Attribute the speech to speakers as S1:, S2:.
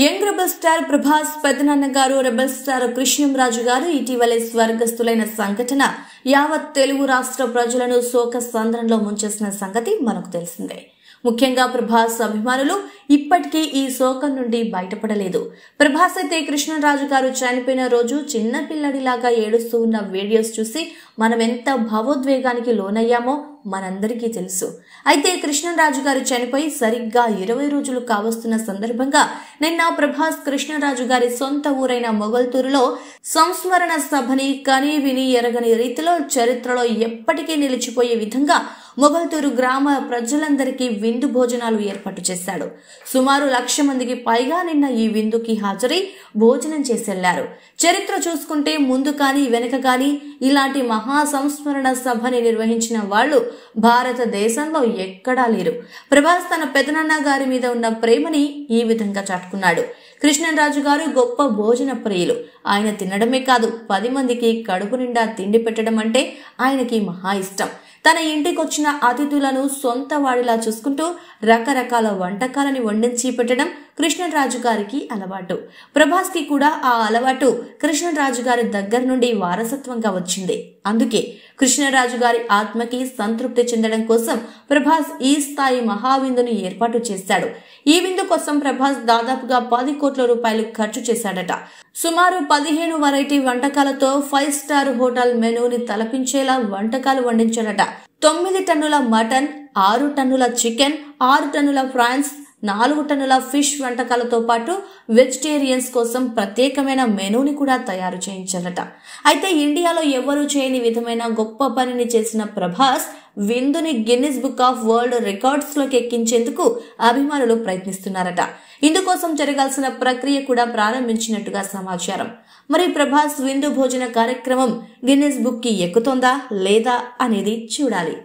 S1: young rebel star Prabhas పెద్దనాన్న గారు rebel star Krishnamraju గారు ఇటీవలే స్వర్గస్థులైన సంఘటన యావత్ తెలుగు రాష్ట్ర ప్రజలను శోక సంద్రంలో ముంచేసిన సంగతి మనకు తెలిసిందే ముఖ్యంగా ప్రభాస్ అభిమానులు ఇప్పటికీ ఈ శోకం నుండి బయటపడలేదు ప్రభాస్ అయితే కృష్ణరాజు గారు చనిపోయిన రోజు చిన్నపిల్లడిలాగా ఏడుస్తూ ఉన్న వీడియోస్ చూసి మనం ఎంత భావోద్వేగానికి లోనయ్యామో మనందరికీ తెలుసు అయితే కృష్ణరాజు గారు చనిపోయి సరిగ్గా ఇరవై రోజులు కావస్తున్న సందర్భంగా నిన్న ప్రభాస్ కృష్ణరాజు గారి సొంత ఊరైన మొగల్తూరులో సంస్మరణ సభని కనీ విని ఎరగని రీతిలో చరిత్రలో ఎప్పటికీ నిలిచిపోయే విధంగా మొగల్తూరు గ్రామ ప్రజలందరికీ విందు భోజనాలు ఏర్పాటు చేశాడు సుమారు లక్ష మందికి పైగా నిన్న ఈ విందుకి హాజరై భోజనం చేసెళ్లారు చరిత్ర చూసుకుంటే ముందు కానీ వెనుక కానీ ఇలాంటి మహా సంస్మరణ సభని నిర్వహించిన వాళ్ళు భారతదేశంలో ఎక్కడా లేరు ప్రభాస్ తన పెదనాన్న గారి మీద ఉన్న ప్రేమని ఈ విధంగా చాటుకున్నాడు కృష్ణరాజు గారు గొప్ప భోజన ప్రియులు ఆయన తినడమే కాదు పది మందికి కడుపు నిండా తిండి పెట్టడం అంటే ఆయనకి మహా ఇష్టం తన ఇంటికొచ్చిన అతిథులను సొంత వాడిలా చూసుకుంటూ రకరకాల వంటకాలని వండించి పెట్టడం కృష్ణరాజు గారికి అలవాటు ప్రభాస్కి కూడా ఆ అలవాటు కృష్ణరాజు గారి దగ్గర నుండి వారసత్వంగా వచ్చింది అందుకే కృష్ణరాజు గారి ఆత్మకి సంతృప్తి చెందడం కోసం ప్రభాస్ ఈ స్థాయి మహావిందును ఏర్పాటు చేశాడు ఈ విందు కోసం ప్రభాస్ దాదాపుగా పది కోట్ల రూపాయలు ఖర్చు చేశాడట సుమారు పదిహేను వెరైటీ వంటకాలతో ఫైవ్ స్టార్ హోటల్ మెనూని తలపించేలా వంటకాలు వండించాడట తొమ్మిది టన్నుల మటన్ ఆరు టన్నుల చికెన్ ఆరు టన్నుల ఫ్రాన్స్ నాలుగు టన్నుల ఫిష్ వంటకాలతో పాటు వెజిటేరియన్స్ కోసం ప్రత్యేకమైన మెనూని కూడా తయారు చేయించారట అయితే ఇండియాలో ఎవరూ చేయని విధమైన గొప్ప పనిని చేసిన ప్రభాస్ విందుని గిన్నిస్ బుక్ ఆఫ్ వరల్డ్ రికార్డ్స్లోకి ఎక్కించేందుకు అభిమానులు ప్రయత్నిస్తున్నారట ఇందుకోసం జరగాల్సిన ప్రక్రియ కూడా ప్రారంభించినట్టుగా సమాచారం మరి ప్రభాస్ విందు భోజన కార్యక్రమం గిన్నిస్ బుక్కి ఎక్కుతోందా లేదా అనేది చూడాలి